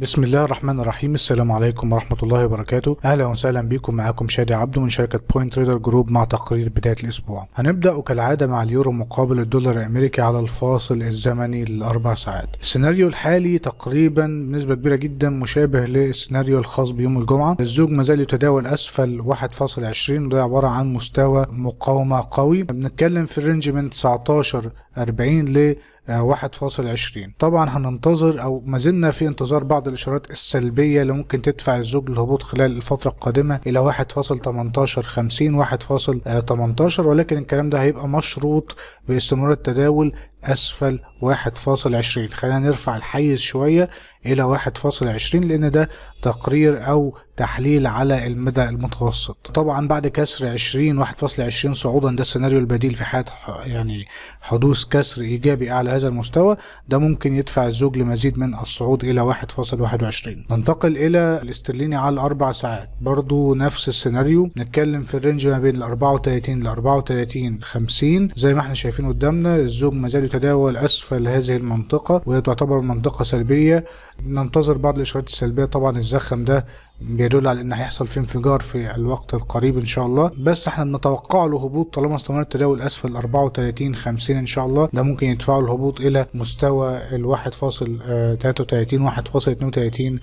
بسم الله الرحمن الرحيم السلام عليكم ورحمة الله وبركاته أهلا وسهلا بكم معاكم شادي عبده من شركة بوينت تريدر جروب مع تقرير بداية الأسبوع هنبدأ وكالعادة مع اليورو مقابل الدولار الأمريكي على الفاصل الزمني للأربع ساعات السيناريو الحالي تقريبا بنسبة كبيرة جدا مشابه للسيناريو الخاص بيوم الجمعة الزوج ما زال يتداول أسفل 1.20 وده عبارة عن مستوى مقاومة قوي بنتكلم في الرينج من 19 40 ل 1.20 آه، طبعا هننتظر او ما زلنا في انتظار بعض الاشارات السلبيه اللي ممكن تدفع الزوج للهبوط خلال الفتره القادمه الى 1.18 50 1.18 ولكن الكلام ده هيبقى مشروط باستمرار التداول اسفل 1.20 خلينا نرفع الحيز شوية الى 1.20 لان ده تقرير او تحليل على المدى المتوسط طبعا بعد كسر 20 1.20 صعودا ده السيناريو البديل في حالة يعني حدوث كسر ايجابي اعلى هذا المستوى ده ممكن يدفع الزوج لمزيد من الصعود الى 1.21 ننتقل الى الاسترليني على الاربع ساعات برضو نفس السيناريو نتكلم في الرينج ما بين ال 34 ل 34 50 زي ما احنا شايفين قدامنا الزوج ما زال يتداول أسفل هذه المنطقة وهي تعتبر منطقة سلبية ننتظر بعض الإشارات السلبية طبعا الزخم ده بيدل على ان هيحصل في انفجار في الوقت القريب ان شاء الله بس احنا بنتوقع له هبوط طالما استمر التداول اسفل 34 50 ان شاء الله ده ممكن يدفعه الهبوط الى مستوى ال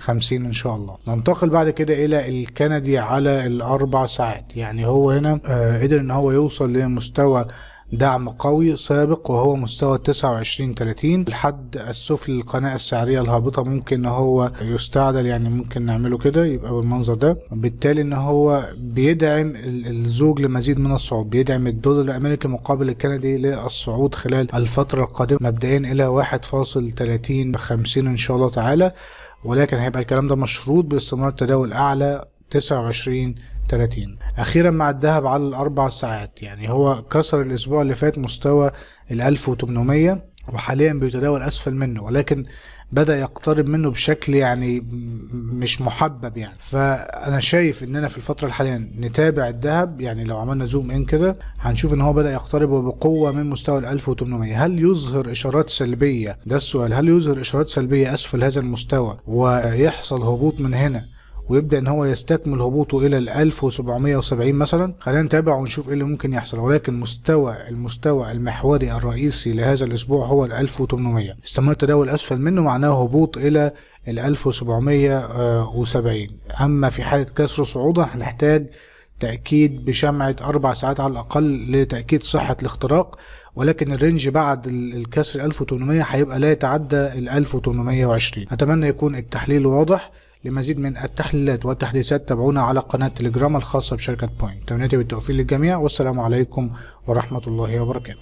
1.33 1.32 50 ان شاء الله ننتقل بعد كده الى الكندي على الاربع ساعات يعني هو هنا آه، قدر ان هو يوصل لمستوى دعم قوي سابق وهو مستوى 29 30 الحد السفلي للقناة السعرية الهابطة ممكن ان هو يستعدل يعني ممكن نعمله كده يبقى بالمنظر ده بالتالي ان هو بيدعم الزوج لمزيد من الصعود بيدعم الدولار الامريكي مقابل الكندي للصعود خلال الفترة القادمة مبدئيا الى 1.30 50 ان شاء الله تعالى ولكن هيبقى الكلام ده مشروط باستمرار تداول اعلى 29 30 اخيرا مع الذهب على الاربع ساعات يعني هو كسر الاسبوع اللي فات مستوى ال 1800 وحاليا بيتداول اسفل منه ولكن بدا يقترب منه بشكل يعني مش محبب يعني فانا شايف اننا في الفتره الحاليه نتابع الذهب يعني لو عملنا زوم ان كده هنشوف ان هو بدا يقترب وبقوه من مستوى ال 1800 هل يظهر اشارات سلبيه ده السؤال هل يظهر اشارات سلبيه اسفل هذا المستوى ويحصل هبوط من هنا ويبدا ان هو يستكمل هبوطه الى ال 1770 مثلا خلينا نتابع ونشوف ايه اللي ممكن يحصل ولكن مستوى المستوى المحوري الرئيسي لهذا الاسبوع هو ال 1800 استمر تداول اسفل منه معناه هبوط الى ال 1770 اما في حاله كسر صعودا هنحتاج تأكيد بشمعة أربع ساعات على الأقل لتأكيد صحة الاختراق ولكن الرينج بعد الكسر 1800 هيبقى لا يتعدى ال 1820 أتمنى يكون التحليل واضح لمزيد من التحليلات والتحديثات تابعونا على قناة تليجرام الخاصة بشركة بوينت تمنيتي بالتوفيق للجميع والسلام عليكم ورحمة الله وبركاته